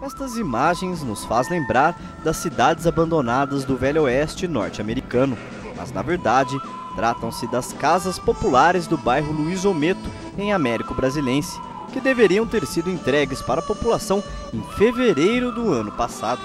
Estas imagens nos faz lembrar das cidades abandonadas do Velho Oeste norte-americano, mas na verdade tratam-se das casas populares do bairro Luiz Ometo, em Américo Brasilense, que deveriam ter sido entregues para a população em fevereiro do ano passado.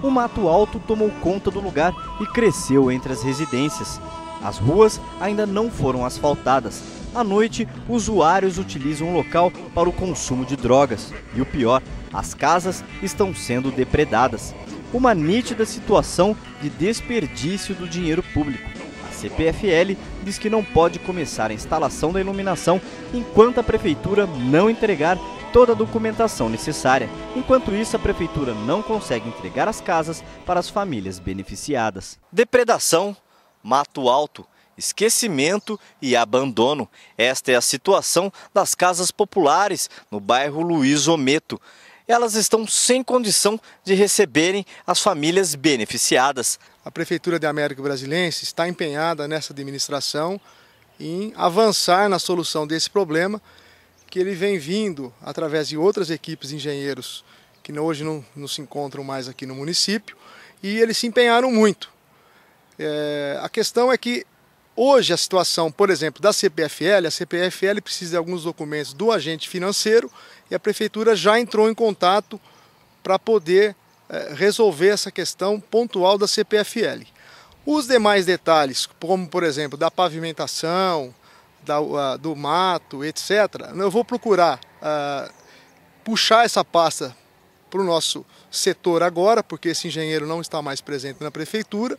O mato alto tomou conta do lugar e cresceu entre as residências. As ruas ainda não foram asfaltadas. À noite, usuários utilizam o local para o consumo de drogas. E o pior, as casas estão sendo depredadas. Uma nítida situação de desperdício do dinheiro público. A CPFL diz que não pode começar a instalação da iluminação enquanto a prefeitura não entregar toda a documentação necessária. Enquanto isso, a prefeitura não consegue entregar as casas para as famílias beneficiadas. Depredação, mato alto, esquecimento e abandono. Esta é a situação das casas populares no bairro Luiz Ometo elas estão sem condição de receberem as famílias beneficiadas. A Prefeitura de América Brasilense está empenhada nessa administração em avançar na solução desse problema, que ele vem vindo através de outras equipes de engenheiros que hoje não, não se encontram mais aqui no município, e eles se empenharam muito. É, a questão é que Hoje a situação, por exemplo, da CPFL, a CPFL precisa de alguns documentos do agente financeiro e a prefeitura já entrou em contato para poder eh, resolver essa questão pontual da CPFL. Os demais detalhes, como por exemplo da pavimentação, da, uh, do mato, etc., eu vou procurar uh, puxar essa pasta para o nosso setor agora, porque esse engenheiro não está mais presente na prefeitura,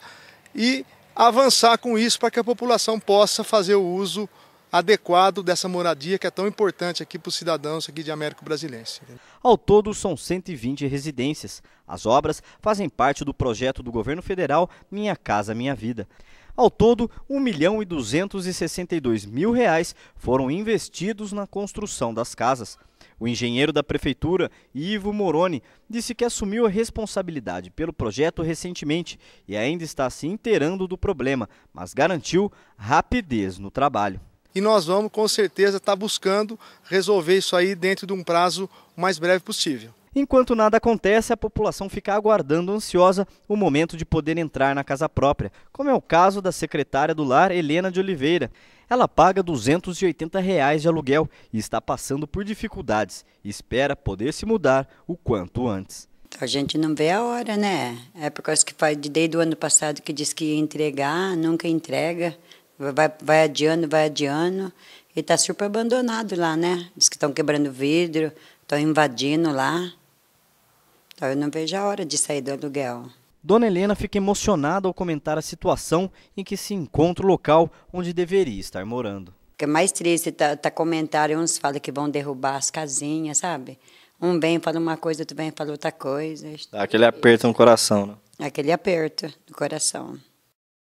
e avançar com isso para que a população possa fazer o uso adequado dessa moradia que é tão importante aqui para os cidadãos aqui de Américo Brasilense. Ao todo, são 120 residências. As obras fazem parte do projeto do governo federal Minha Casa Minha Vida. Ao todo, 1 milhão e 262 mil reais foram investidos na construção das casas. O engenheiro da prefeitura, Ivo Moroni, disse que assumiu a responsabilidade pelo projeto recentemente e ainda está se inteirando do problema, mas garantiu rapidez no trabalho. E nós vamos com certeza estar tá buscando resolver isso aí dentro de um prazo o mais breve possível. Enquanto nada acontece, a população fica aguardando ansiosa o momento de poder entrar na casa própria, como é o caso da secretária do lar, Helena de Oliveira. Ela paga R$ 280 reais de aluguel e está passando por dificuldades e espera poder se mudar o quanto antes. A gente não vê a hora, né? É por causa que faz desde o ano passado que diz que ia entregar, nunca entrega, vai, vai adiando, vai adiando, e está super abandonado lá, né? Diz que estão quebrando vidro, estão invadindo lá. Então eu não vejo a hora de sair do aluguel. Dona Helena fica emocionada ao comentar a situação em que se encontra o local onde deveria estar morando. O que é mais triste tá, tá comentário, uns falam que vão derrubar as casinhas, sabe? Um vem fala uma coisa, outro vem fala outra coisa. aquele aperto no coração, né? Aquele aperto no coração.